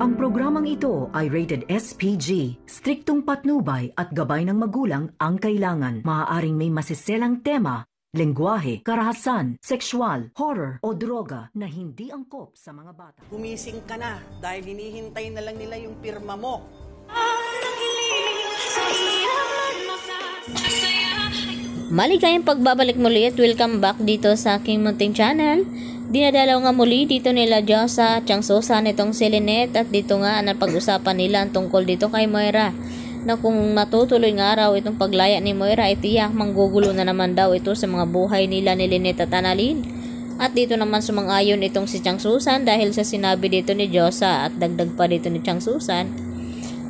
Ang programang ito ay rated SPG. Striktong patnubay at gabay ng magulang ang kailangan. Maaaring may masiselang tema, lengguwahe, karahasan, sexual, horror o droga na hindi angkop sa mga bata. Gumising ka na dahil hinihintay na lang nila yung pirma mo Maligayang pagbabalik muli at welcome back dito sa aking munting channel. Dinadalaw nga muli dito nila Diyosa at Susan itong Selinette at dito nga ang pag usapan nila ang tungkol dito kay Moira na kung matutuloy nga araw itong paglaya ni Moira ay tiyak manggugulo na naman daw ito sa mga buhay nila ni Lynette at Annalyn. At dito naman sumang-ayon itong si Chang Susan dahil sa sinabi dito ni Diyosa at dagdag pa dito ni Chang Susan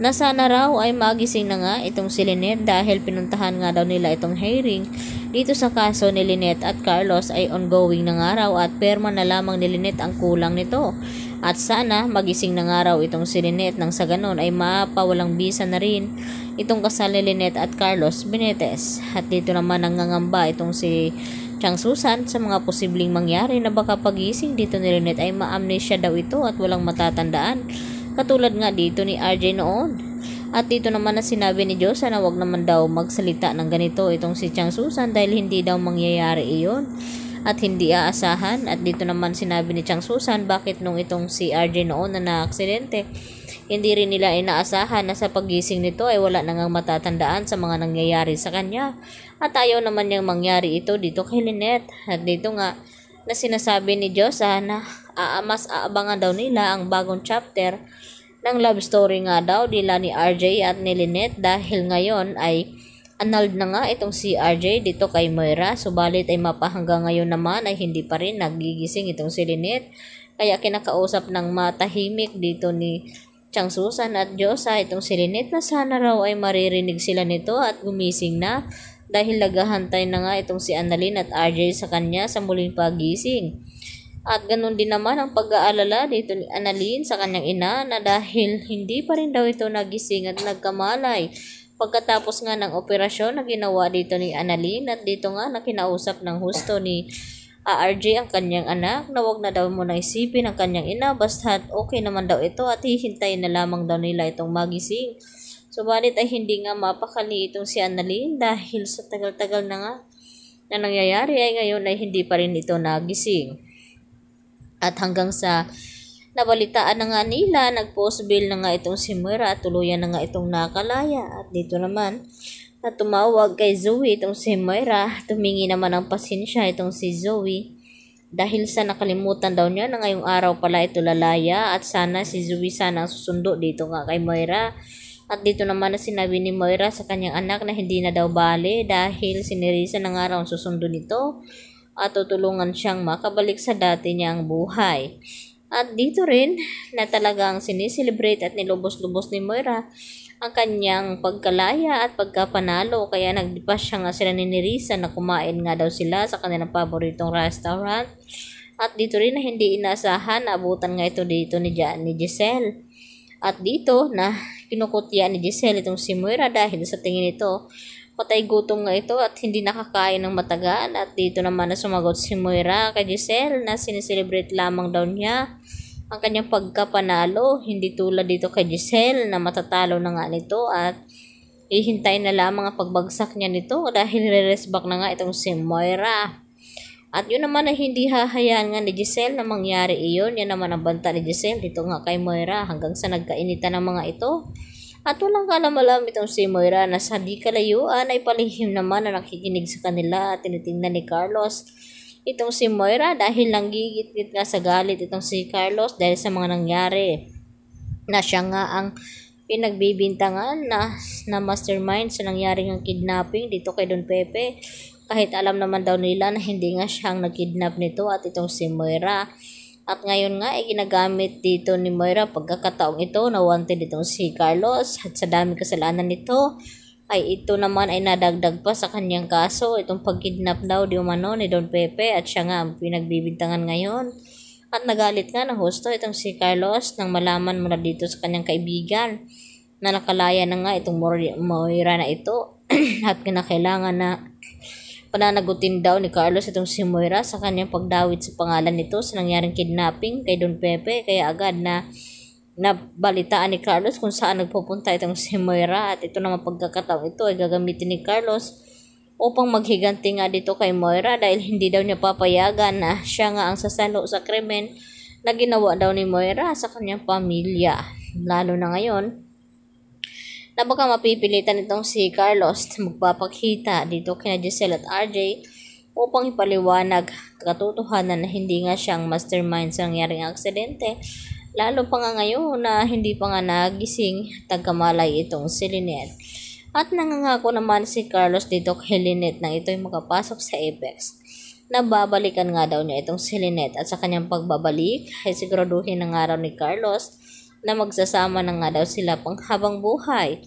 na sana raw ay magising na nga itong si Lynette dahil pinuntahan nga daw nila itong hearing dito sa kaso ni Lynette at Carlos ay ongoing na nga raw at perma na lamang ni Lynette ang kulang nito. At sana magising na nga raw itong si Lynette nang sa ganon ay mapawalang bisa na rin itong kasal ni Lynette at Carlos Benitez. At dito naman nangangamba itong si Chang Susan sa mga posibleng mangyari na baka pagising dito ni Lynette ay maamnesia daw ito at walang matatandaan Katulad nga dito ni RJ noon. At dito naman na sinabi ni Diyos na wag naman daw magsalita ng ganito itong si Chang Susan dahil hindi daw mangyayari iyon at hindi aasahan at dito naman sinabi ni Chang Susan bakit nung itong si RJ noon na naaksidente hindi rin nila inaasahan na sa pagising nito ay wala nang matatandaan sa mga nangyayari sa kanya at ayaw naman niyang mangyari ito dito kay Lynette at dito nga na sinasabi ni Diyos ah, na ah, mas aabangan daw nila ang bagong chapter ng love story nga daw nila ni RJ at ni Lynette dahil ngayon ay annulled na nga itong si RJ dito kay Moira subalit ay mapahanggang ngayon naman ay hindi pa rin nagigising itong si Lynette kaya kinakausap ng matahimik dito ni Chang Susan at Diyosa itong si Lynette na sana raw ay maririnig sila nito at gumising na dahil nagahantay na nga itong si Annalyn at RJ sa kanya sa muling pagising. At ganun din naman ang pag-aalala dito ni Annalyn sa kanyang ina na dahil hindi pa rin daw ito nagising at nagkamalay. Pagkatapos nga ng operasyon na ginawa dito ni Annalyn at dito nga nakinausap kinausap ng husto ni RJ ang kanyang anak na wag na daw muna isipin ang kanyang ina basta okay naman daw ito at hihintayin na lamang daw nila itong magising. Subalit ay hindi nga mapakali itong si Annalyn dahil sa tagal-tagal na nga na nangyayari ay ngayon ay hindi pa rin ito nagising. At hanggang sa nabalitaan na nga nila, nag-post na nga itong si Moira at tuluyan na nga itong nakalaya. At dito naman, at tumawag kay Zoe itong si Moira, tumingi naman ng pasensya itong si Zoe dahil sa nakalimutan daw niya na ngayong araw pala ito lalaya at sana si Zoe sana susundo dito nga kay Moira at dito naman na sinabi ni Moira sa kanyang anak na hindi na daw bale dahil sinirisa na nga raw susundo nito at tutulungan siyang makabalik sa dati niyang buhay. At dito rin na talagang siniselebrate at nilubos-lubos ni Moira ang kanyang pagkalaya at pagkapanalo kaya nagdipa siya nga sila ni Nerissa na kumain nga daw sila sa kanilang paboritong restaurant. At dito rin na hindi inasahan na abutan nga ito dito ni, ja- ni Giselle. At dito na Kinukutya ni Giselle itong si Moira dahil sa tingin nito, patay gutom nga ito at hindi nakakain ng matagal at dito naman na sumagot si Moira kay Giselle na sineselebrate lamang daw niya ang kanyang pagkapanalo, hindi tulad dito kay Giselle na matatalo na nga nito at ihintay na lamang ang pagbagsak niya nito dahil re-resback na nga itong si Moira. At yun naman ay hindi hahayaan nga ni Giselle na mangyari iyon. Yan naman ang banta ni Giselle dito nga kay Moira hanggang sa nagkainitan ng mga ito. At walang kalamalam itong si Moira na sa di kalayuan ay palihim naman na nakikinig sa kanila at tinitingnan ni Carlos. Itong si Moira dahil lang gigit-git nga sa galit itong si Carlos dahil sa mga nangyari na siya nga ang pinagbibintangan na, na mastermind sa nangyaring ang kidnapping dito kay Don Pepe kahit alam naman daw nila na hindi nga siyang nagkidnap nito at itong si Moira. At ngayon nga ay eh, ginagamit dito ni Moira pagkakataong ito na wanted itong si Carlos at sa dami kasalanan nito ay ito naman ay nadagdag pa sa kanyang kaso itong pagkidnap daw di umano ni Don Pepe at siya nga ang pinagbibintangan ngayon. At nagalit nga na husto itong si Carlos nang malaman mula dito sa kanyang kaibigan na nakalaya na nga itong Moira na ito at kinakailangan na Pananagutin daw ni Carlos itong si Moira sa kanyang pagdawit sa pangalan nito sa nangyaring kidnapping kay Don Pepe kaya agad na nabalitaan ni Carlos kung saan nagpupunta itong si Moira at ito naman pagkakataon ito ay gagamitin ni Carlos upang maghiganti nga dito kay Moira dahil hindi daw niya papayagan na siya nga ang sasalo sa krimen na ginawa daw ni Moira sa kanyang pamilya. Lalo na ngayon, na baka mapipilitan itong si Carlos na magpapakita dito kina Giselle at RJ upang ipaliwanag katotohanan na hindi nga siyang mastermind sa nangyaring aksidente. Lalo pa nga ngayon na hindi pa nga nagising tagkamalay itong si Lynette. At nangangako naman si Carlos dito kay Lynette na ito'y makapasok sa Apex. Nababalikan nga daw niya itong si Lynette at sa kanyang pagbabalik ay siguraduhin ng araw ni Carlos na magsasama na nga daw sila pang habang buhay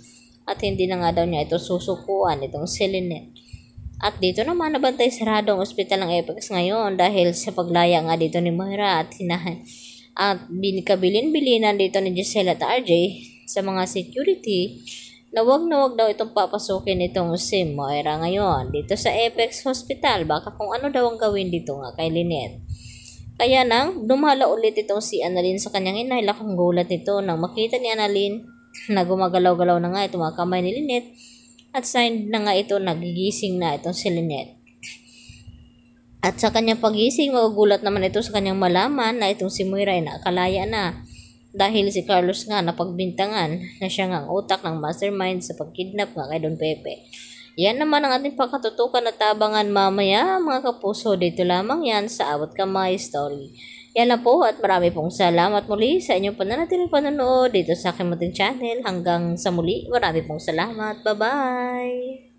at hindi na nga daw niya ito susukuan itong si At dito naman nabantay sarado ang ospital ng Apex ngayon dahil sa paglaya nga dito ni Moira at hinahan at binikabilin-bilinan dito ni Giselle at RJ sa mga security na wag na wag daw itong papasukin itong si Moira ngayon dito sa Apex Hospital. Baka kung ano daw ang gawin dito nga kay Lynette. Kaya nang dumhala ulit itong si Annalyn sa kanyang ina, hilakang gulat nito nang makita ni Annalyn na gumagalaw-galaw na nga itong mga kamay ni Lynette at sign na nga ito nagigising na itong si Lynette. At sa kanyang pagising, magugulat naman ito sa kanyang malaman na itong si Moira ay nakalaya na dahil si Carlos nga napagbintangan na siya nga ang utak ng mastermind sa pagkidnap nga kay Don Pepe. Yan naman ang ating pagkatutukan at tabangan mamaya mga kapuso. Dito lamang yan sa Awat Kamay Story. Yan na po at marami pong salamat muli sa inyong pananatiling panonood dito sa aking muting channel. Hanggang sa muli, marami pong salamat. Bye-bye!